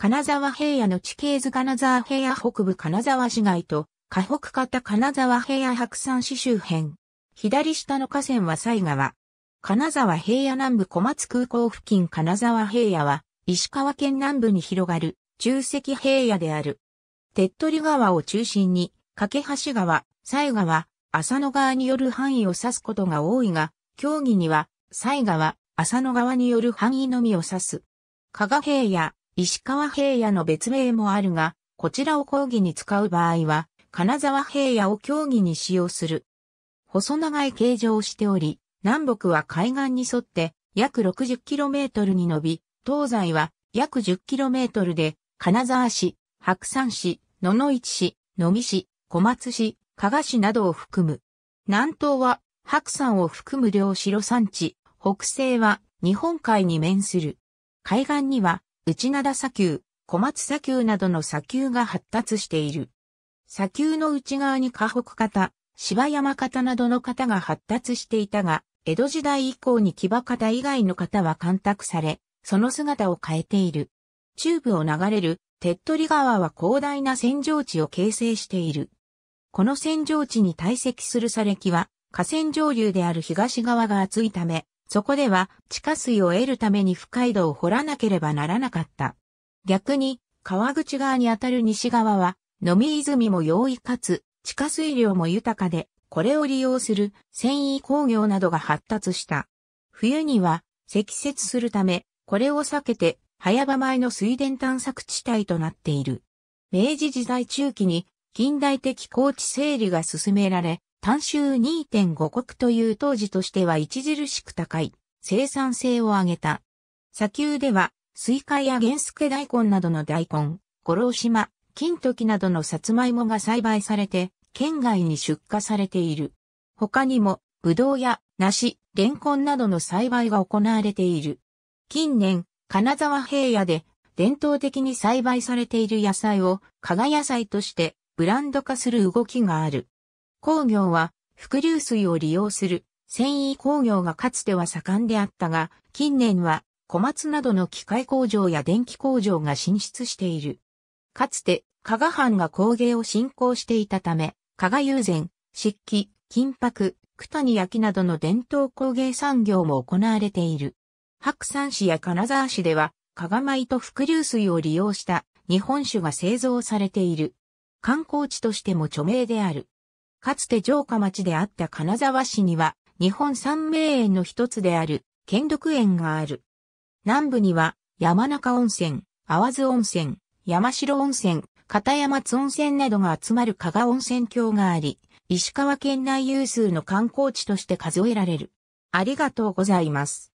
金沢平野の地形図金沢平野北部金沢市街と、河北方金沢平野白山市周辺。左下の河川は西川。金沢平野南部小松空港付近金沢平野は、石川県南部に広がる、中石平野である。手っ取り川を中心に、架橋川、西川、浅野川による範囲を指すことが多いが、競技には、西川、浅野川による範囲のみを指す。加賀平野、石川平野の別名もあるが、こちらを講義に使う場合は、金沢平野を競技に使用する。細長い形状をしており、南北は海岸に沿って約 60km に伸び、東西は約 10km で、金沢市、白山市、野々市市、野木市、小松市、加賀市などを含む。南東は白山を含む両城山地、北西は日本海に面する。海岸には内灘砂丘、小松砂丘などの砂丘が発達している。砂丘の内側に河北型、芝山型などの型が発達していたが、江戸時代以降に木場型以外の型は干拓され、その姿を変えている。中部を流れる、手っ取川は広大な扇状地を形成している。この扇状地に堆積する砂礫は、河川上流である東側が厚いため、そこでは地下水を得るために深井戸を掘らなければならなかった。逆に、川口側にあたる西側は、飲み泉も容易かつ、地下水量も豊かで、これを利用する繊維工業などが発達した。冬には積雪するため、これを避けて早場前の水田探索地帯となっている。明治時代中期に近代的高地整理が進められ、単周2.5国という当時としては著しく高い生産性を上げた。砂丘では、スイカや原助大根などの大根、五郎島、金時などのサツマイモが栽培されて、県外に出荷されている。他にも、ブドウや梨、レンコンなどの栽培が行われている。近年、金沢平野で伝統的に栽培されている野菜を加賀野菜としてブランド化する動きがある。工業は、伏流水を利用する繊維工業がかつては盛んであったが、近年は小松などの機械工場や電気工場が進出している。かつて、加賀藩が工芸を振興していたため、加賀友禅、漆器、金箔、九谷焼などの伝統工芸産業も行われている。白山市や金沢市では、加賀米と伏流水を利用した日本酒が製造されている。観光地としても著名である。かつて城下町であった金沢市には、日本三名園の一つである、兼六園がある。南部には、山中温泉、淡津温泉、山城温泉、片山津温泉などが集まる加賀温泉郷があり、石川県内有数の観光地として数えられる。ありがとうございます。